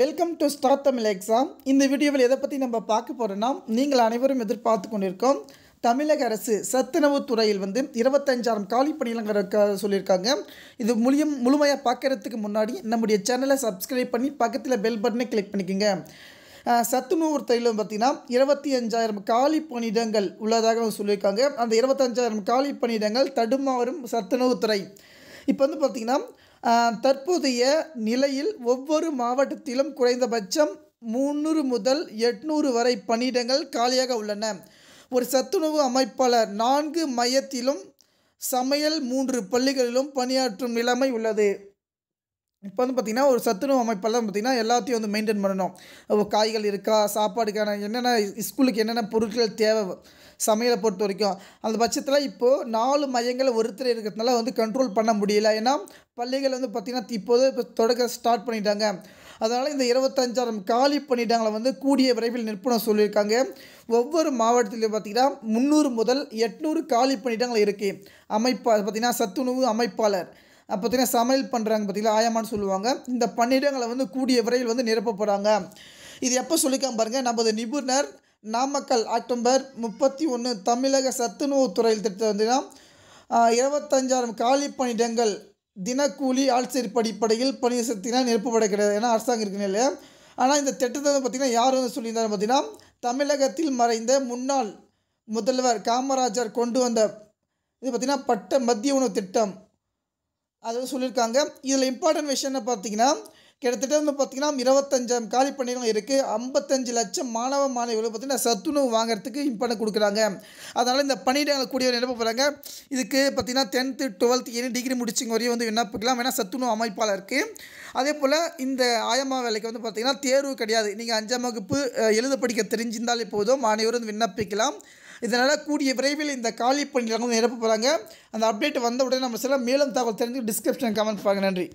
welcome to start Tamil exam இந்த வீடியோவில் எதை பற்றி நம்ம பார்க்க போகிறோன்னா நீங்கள் அனைவரும் எதிர்பார்த்து கொண்டிருக்கோம் தமிழக அரசு சத்துணவுத்துறையில் வந்து இருபத்தஞ்சாயிரம் காலி பணியிலங்க சொல்லியிருக்காங்க இது முழியும் முழுமையாக பார்க்கறதுக்கு முன்னாடி நம்முடைய சேனலை சப்ஸ்கிரைப் பண்ணி பக்கத்தில் பெல் பட்டனை கிளிக் பண்ணிக்கோங்க சத்துணவு துறையில் பார்த்திங்கன்னா இருபத்தி அஞ்சாயிரம் காலி பணியிடங்கள் உள்ளதாக சொல்லியிருக்காங்க அந்த இருபத்தஞ்சாயிரம் காலி பணியிடங்கள் தடுமாறும் சத்துணவுத்துறை இப்போ வந்து பார்த்திங்கன்னா தற்போதைய நிலையில் ஒவ்வொரு மாவட்டத்திலும் குறைந்தபட்சம் முந்நூறு முதல் எட்நூறு வரை பணியிடங்கள் காலியாக உள்ளன ஒரு சத்துணவு அமைப்பாளர் நான்கு மையத்திலும் சமையல் மூன்று பள்ளிகளிலும் பணியாற்றும் நிலைமை உள்ளது இப்போ வந்து பார்த்திங்கன்னா ஒரு சத்துணவு அமைப்பெல்லாம் பார்த்திங்கன்னா எல்லாத்தையும் வந்து மெயின்டைன் பண்ணணும் காய்கள் இருக்கா சாப்பாடுக்கான என்னென்ன ஸ்கூலுக்கு என்னென்ன பொருட்கள் தேவை சமையலை பொறுத்த வரைக்கும் அந்த பட்சத்தில் இப்போது நாலு மையங்கள் ஒருத்தர் இருக்கிறதுனால வந்து கண்ட்ரோல் பண்ண முடியல ஏன்னா பள்ளிகள் வந்து பார்த்திங்கன்னா இப்போது இப்போ தொடக்க ஸ்டார்ட் பண்ணிட்டாங்க அதனால் இந்த இருபத்தஞ்சாயிரம் காலி பண்ணிட்டாங்களை வந்து கூடிய விரைவில் நிற்பனம் சொல்லியிருக்காங்க ஒவ்வொரு மாவட்டத்திலையும் பார்த்திங்கன்னா முந்நூறு முதல் எட்நூறு காலி பணியிடங்கள் இருக்குது அமைப்பா பார்த்திங்கன்னா சத்துணவு அமைப்பாளர் பார்த்தீங்கன்னா சமையல் பண்ணுறாங்க பார்த்தீங்களா ஆயமான்னு சொல்லுவாங்க இந்த பன்னிடங்களை வந்து கூடிய விரைவில் வந்து நிரப்பப்படுறாங்க இது எப்போ சொல்லிக்காம பாருங்கள் நமது நிபுணர் நாமக்கல் அக்டோபர் முப்பத்தி ஒன்று தமிழக சத்துணவு துறையில் திட்டம் வந்துன்னா இருபத்தஞ்சாயிரம் காலி பணியிடங்கள் தினக்கூலி ஆட்சியர் படிப்படையில் பணி சக்தினால் நிரப்பப்பட கிடையாது ஏன்னா அரசாங்கம் இருக்கிற இல்லையா ஆனால் இந்த திட்டத்தை வந்து பார்த்திங்கன்னா யார் வந்து சொல்லியிருந்தாலும் பார்த்திங்கன்னா தமிழகத்தில் மறைந்த முன்னாள் முதல்வர் காமராஜர் கொண்டு வந்த இது பார்த்திங்கன்னா பட்ட மத்திய உணவு திட்டம் அதாவது சொல்லியிருக்காங்க இதில் இம்பார்ட்டன்ட் விஷயம் என்ன பார்த்தீங்கன்னா கிட்டத்தட்ட வந்து பார்த்திங்கன்னா இருபத்தஞ்சாயிரம் காலி பணியிடம் இருக்குது ஐம்பத்தஞ்சு லட்சம் மாணவ மாணவிகள் பார்த்திங்கன்னா சத்துணவு வாங்குறதுக்கு இம்பார்ட்டன் கொடுக்குறாங்க அதனால் இந்த பணியிடங்களை கூடிய நிரப்ப போகிறாங்க இதுக்கு பார்த்திங்கன்னா டென்த்து டுவெல்த் எனி டிகிரி முடிச்சுங்க வரையும் வந்து விண்ணப்பிக்கலாம் ஏன்னா சத்துணவு அமைப்பாளர் இருக்குது அதே போல் இந்த ஆயம்மா வேலைக்கு வந்து பார்த்திங்கன்னா தேர்வு கிடையாது நீங்கள் அஞ்சாம் வகுப்பு எழுத படிக்க தெரிஞ்சிருந்தாலே போதும் வந்து விண்ணப்பிக்கலாம் இதனால் கூடிய விரைவில் இந்த காலி பணியிடங்கள் நிரப்ப போகிறாங்க அந்த அப்டேட் வந்த உடனே நம்ம சில மேலும் தகவல் தெரிஞ்சு டிஸ்கிரிப்ஷன் கமெண்ட் பாருங்கள் நன்றி